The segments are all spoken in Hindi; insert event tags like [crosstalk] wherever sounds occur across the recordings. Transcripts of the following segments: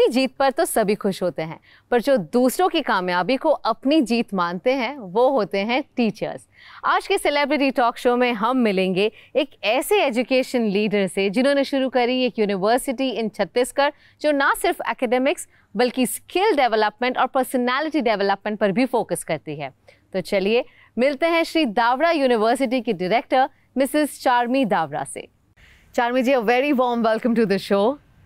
अपनी जीत पर तो सभी खुश होते हैं पर जो दूसरों की कामयाबी को अपनी जीत मानते हैं वो होते हैं टीचर्स आज के सेलिब्रिटी टॉक शो में हम मिलेंगे एक ऐसे एजुकेशन लीडर से जिन्होंने शुरू करी एक यूनिवर्सिटी इन छत्तीसगढ़ जो ना सिर्फ एकेडमिक्स बल्कि स्किल डेवलपमेंट और पर्सनैलिटी डेवलपमेंट पर भी फोकस करती है तो चलिए मिलते हैं श्री दावड़ा यूनिवर्सिटी की डायरेक्टर मिसेस चार्मी दावड़ा से Charmi ji a very warm welcome to the show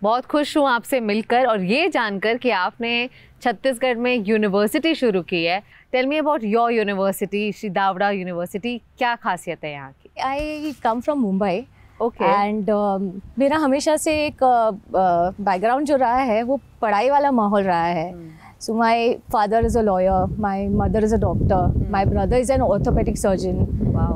बहुत खुश हूँ आपसे मिलकर और ये जानकर कि आपने छत्तीसगढ़ में यूनिवर्सिटी शुरू की है tell me about your university Shri Davda university क्या खासियत है यहाँ की I come from Mumbai okay and मेरा हमेशा से एक बैकग्राउंड uh, uh जो रहा है वो पढ़ाई वाला माहौल रहा है hmm. So my father is a lawyer my mother is a doctor my brother is is orthopaedic surgeon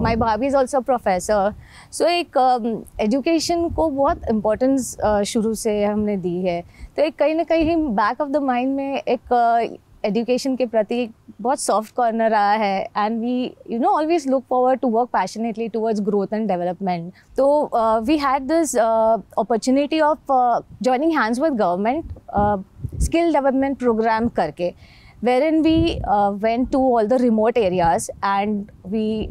my wow. Is also professor so एक एजुकेशन um, को बहुत इम्पोर्टेंस uh, शुरू से हमने दी है तो एक कहीं ना कहीं बैक ऑफ द माइंड में एक एजुकेशन uh, के प्रति बहुत सॉफ्ट कॉर्नर रहा है and we you know always look forward to work passionately towards growth and development तो we had this opportunity of joining hands with government skill development program करके where in we went to all the remote areas and we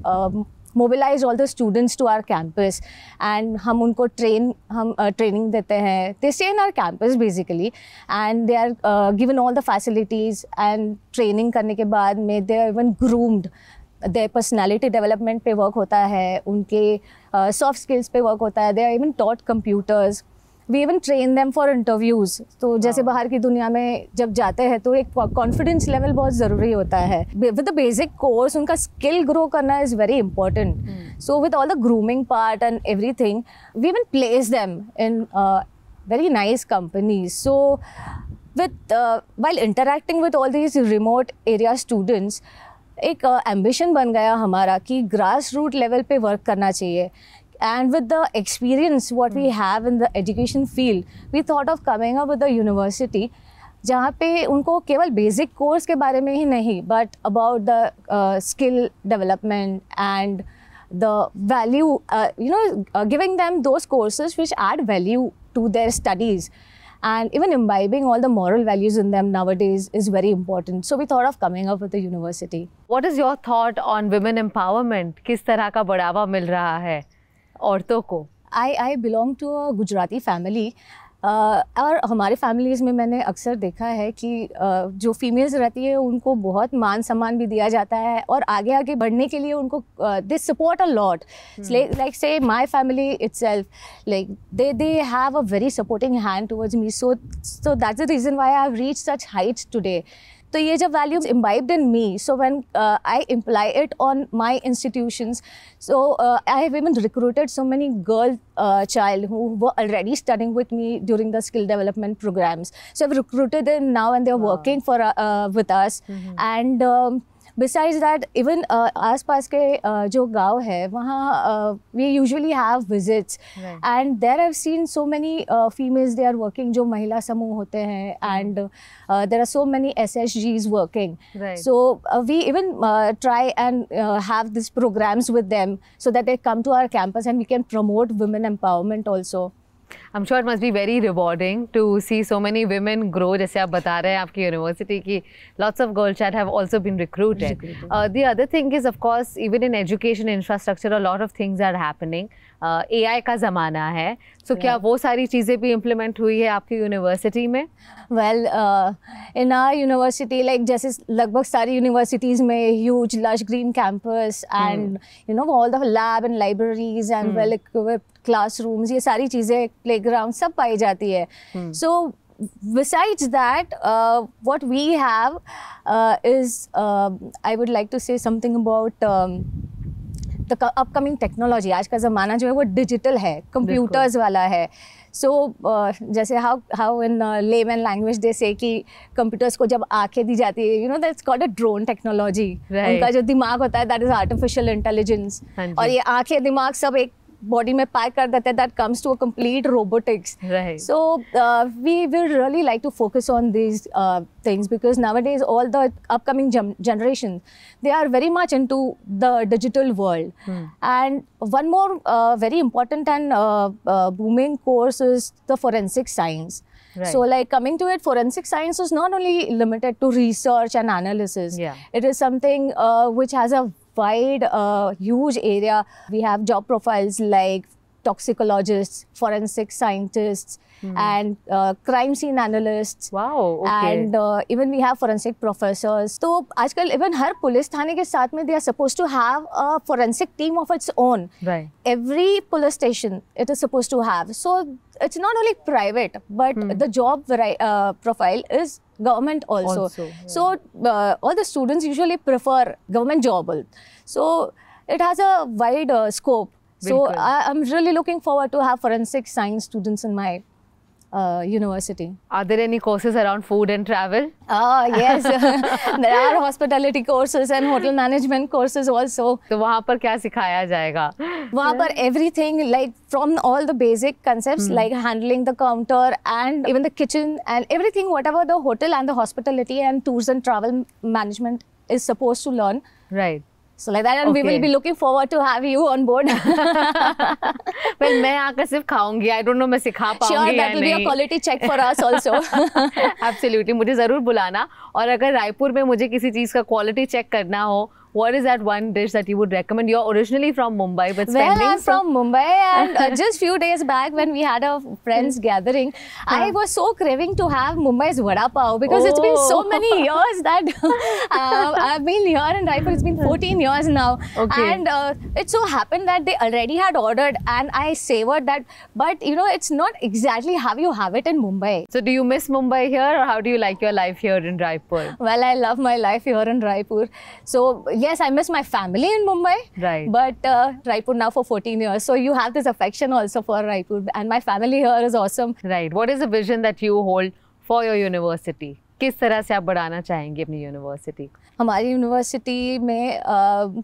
mobilise all the students to our campus and हम उनको ट्रेन हम ट्रेनिंग uh, देते हैं they stay in our campus basically and they are given all the facilities and training करने के बाद में they are even groomed they personality development पे वर्क होता है उनके सॉफ्ट uh, स्किल्स पे वर्क होता है they are even taught computers we even train them for interviews तो जैसे हाँ। बाहर की दुनिया में जब जाते हैं तो एक कॉन्फिडेंस लेवल बहुत ज़रूरी होता है विद द बेसिक कोर्स उनका स्किल ग्रो करना is very important so with all the grooming part and everything we even place them in very nice companies so with while interacting with all these remote area students एक एम्बिशन uh, बन गया हमारा कि ग्रास रूट लेवल पे वर्क करना चाहिए and with the experience what we hmm. have in the education field we thought of coming up with a university जहाँ पे उनको केवल बेसिक कोर्स के बारे में ही नहीं but about the the value, uh, you know, uh, giving them those courses which add value to their studies. And even imbibing all the moral values in them nowadays is very important. So we thought of coming up with a university. What is your thought on women empowerment? किस तरह का बढ़ावा मिल रहा है? औरतों को I I belong to a Gujarati family uh, और हमारे फैमिलीज़ में मैंने अक्सर देखा है कि uh, जो फीमेल्स रहती है उनको बहुत मान सम्मान भी दिया जाता है और आगे आगे बढ़ने के लिए उनको they support a lot like say my family it's like they they have a very supporting hand towards me so so that's the reason why I have reach such heights today तो ये जब values imbibed in me so when I imply it on my institutions so I have even recruited so many girl child who were already studying with me during the skill development programs. So I've recruited them now and they're wow. working for uh, uh, with us. Mm -hmm. And um, besides that even as aas jo gaav hai wahan we usually have visits and there i've seen so many uh, females they are working jo mahila samuh hote hain and uh, there are so many SSGs working right. so uh, we even try and have these programs with them so that they come to our campus and we can promote women empowerment also I am sure must be very rewarding to see so many women grow जैसे आप बता रहे हैं आपकी यूनिवर्सिटी की lots of girls that have also been recruited the other thing is of course even in education infrastructure a lot of things are happening A I का ज़माना है सो so, क्या वो सारी चीज़ें भी इम्प्लीमेंट हुई है आपकी यूनिवर्सिटी में well in our university like जैसे लगभग सारी यूनिवर्सिटीज़ में huge lush green campus and you know all the lab and libraries and well equipped classrooms ये सारी चीज़ें ग्राउंड सब पाई जाती है so hmm. so, besides that, uh, what we have uh, is, uh, I would like to say something about um, the upcoming technology आज का ज़माना जो है वो डिजिटल है कंप्यूटर्स वाला है सो so, uh, जैसे how how in layman and language they say कि कंप्यूटर्स को जब आंखें दी जाती है you know that's called a drone technology उनका जो दिमाग होता है दैट इज आर्टिफिशियल इंटेलिजेंस और ये आंखें दिमाग सब एक body mein pack kar dete that comes to a complete robotics right so uh, we will really like to focus on these uh, things because nowadays all the upcoming generation they are very much into the digital world hmm. and one more uh, very important and uh, uh, booming course is the forensic science Right. So, like coming to it, forensic science is not only limited to research and analysis. Yeah. It is something uh, which has a wide, uh, huge area. We have job profiles like toxicologists, forensic scientists, mm. and uh, crime scene analysts. Wow. Okay. And uh, even we have forensic professors. So, आजकल even her police Thane ke saath mein they are supposed to have a forensic team of its own. Right. Every police station it is supposed to have. So it's not only private, but mm. the job uh, profile is government also. also yeah. So uh, all the students usually prefer government job. So it has a wide uh, scope. so I, am really looking forward to have forensic science students in my uh, university. Are there any courses around food and travel? Ah, yes. [laughs] there are hospitality courses and hotel management courses also. So, वहाँ पर क्या सिखाया जाएगा? वहाँ पर everything like from all the basic concepts hmm. like handling the counter and even the kitchen and everything whatever the hotel and the hospitality and tours and travel management is supposed to learn. Right. So like that, and okay. we will be looking forward to have you on board. well, मैं आकर sirf khaungi I don't know मैं sikha paungi sure, that will be a quality check for us also. Absolutely, mujhe zarur bulana aur agar raipur mein mujhe kisi cheez ka quality check karna ho what is that one dish that you would recommend? You're originally from Mumbai, but spending well, I'm so from Mumbai, and uh, just few days back when we had a friends [laughs] gathering, huh. I was so craving to have Mumbai's vada pav because oh. it's been so oh. many [laughs] years that [laughs] uh, I've been here in Raipur. It's been 14 years now, okay. and uh, it so happened that they already had ordered, and I savored that. But you know, it's not exactly how you have it in Mumbai. So, do you miss Mumbai here, or how do you like your life here in Raipur? Well, I love my life here in Raipur. So, Yeah, yes, I miss my family in Mumbai. Right. But uh, Raipur now for 14 years. So you have this affection also for Raipur. And my family here is awesome. Right. What is the vision that you hold for your university? किस तरह से आप बढ़ाना चाहेंगे अपनी यूनिवर्सिटी हमारी यूनिवर्सिटी में uh,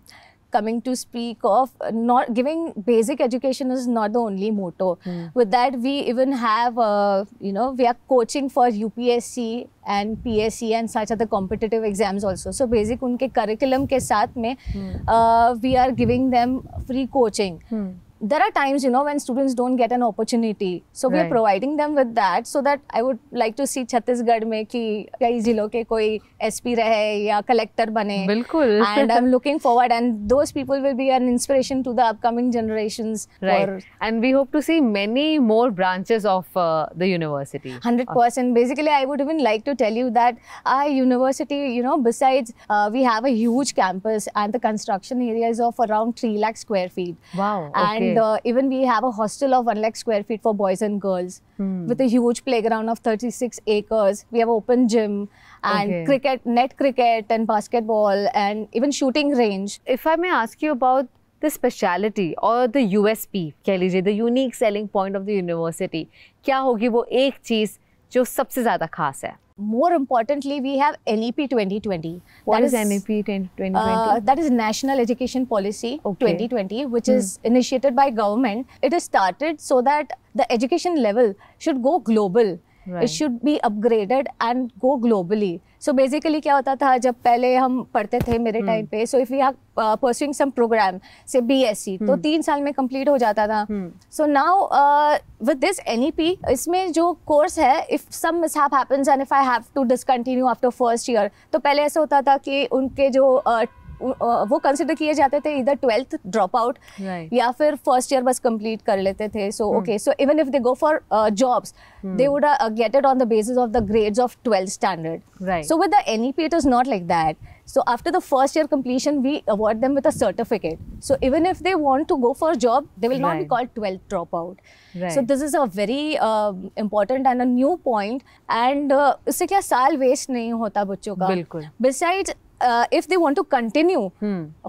coming to speak of not giving basic education is not the only motto. Mm. With that, we even have, uh, you know, we are coaching for UPSC and PSC and such other competitive exams also. So basic unke curriculum के साथ में, mm. uh, we are giving them free coaching. Mm there are times you know when students don't get an opportunity so right. we are providing them with that so that i would like to see chhattisgarh mein ki kai zilon ke koi sp rahe ya collector bane bilkul [laughs] and i'm looking forward and those people will be an inspiration to the upcoming generations right and we hope to see many more branches of uh, the university 100% basically i would even like to tell you that our university you know besides uh, we have a huge campus and the construction area is of around 3 lakh square feet wow okay the uh, even we have a hostel of 1 lakh square feet for boys and girls hmm. with a huge playground of 36 acres. We have open gym and okay. cricket, net cricket and basketball and even shooting range. If I may ask you about the speciality or the USP, कह the unique selling point of the university, क्या होगी वो एक चीज़ जो सबसे ज़्यादा खास है? More importantly, we have NEP 2020. What that is, is NEP 2020? Uh, that is National Education Policy okay. 2020, which hmm. is initiated by government. It is started so that the education level should go global it should be upgraded and go globally so basically क्या होता था जब पहले हम पढ़ते थे मेरे टाइम hmm. पे so if you are pursuing some program से बी एस सी तो hmm. तीन साल में कंप्लीट हो जाता था so now with this P इसमें जो कोर्स है if some mishap happens and if I have to discontinue after first year तो पहले ऐसा होता था कि उनके जो uh, वो कंसिडर किए जाते थे इधर ट्वेल्थ ड्रॉप आउट या फिर फर्स्ट ईयर बस कंप्लीट कर लेते थे so okay so even if they go for jobs they would get on the basis of the grades of twelfth standard so with the N E P it is not like that so after the first year completion we award them with a certificate so even if they want to go for job they will not be called twelfth drop out so this is a very important and a new point and इससे क्या साल वेस्ट नहीं होता बच्चों का बिल्कुल besides if they want to continue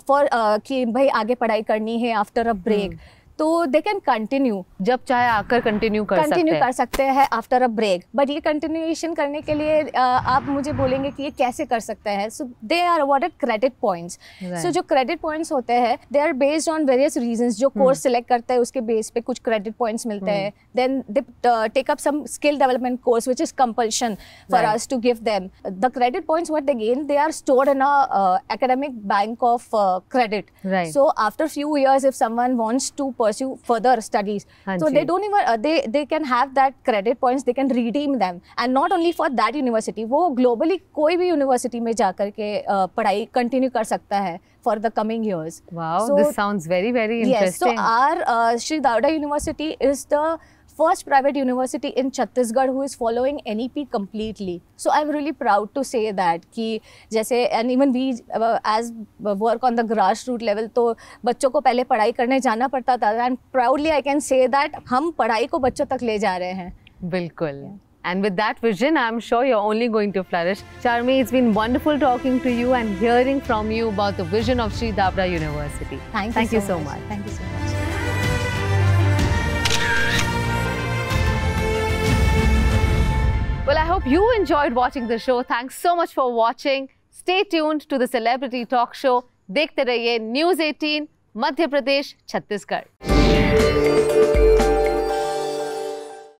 for कि भाई आगे पढ़ाई करनी है आफ्टर अ ब्रेक तो दे कैन कंटिन्यू जब चाहे आकर कंटिन्यू कर कंटिन्यू कर सकते हैं आफ्टर अ ब्रेक बट ये कंटिन्यूएशन करने के लिए uh, आप मुझे बोलेंगे कि ये कैसे कर सकते हैं so they are awarded credit points so जो क्रेडिट पॉइंट्स होते हैं they are based on various reason जो कोर्स सिलेक्ट hmm. करते हैं उसके बेस पे कुछ क्रेडिट पॉइंट्स मिलते hmm. हैं then they take up some skill development course which is compulsion for us to give them the credit points what they gain they are stored in a academic bank of credit so after few years if someone wants to pursue further studies. Anji. So they don't even uh, they they can have that credit points. They can redeem them, and not only for that university. wo globally koi bhi university में जाकर के uh, padhai continue kar sakta hai for the coming years. Wow, so, this sounds very very interesting. Yes, so our uh, shri Dauda University is the first private university in Chhattisgarh who is following NEP completely. So I'm really proud to say that कि जैसे and even we uh, as work on the grassroots level तो बच्चों को पहले पढ़ाई करने जाना पड़ता था and proudly I can say that हम पढ़ाई को बच्चों तक ले जा रहे हैं बिल्कुल yeah. And with that vision, I'm sure you're only going to flourish. Charmi, it's been wonderful talking to you and hearing from you about the vision of Sri Dabra University. Thank you, Thank you so, you so much. much. Thank you so much. Well, I hope you enjoyed watching the show. Thanks so much for watching. Stay tuned to the Celebrity Talk Show. देखते रहिए news 18 Madhya Pradesh, Chhattisgarh.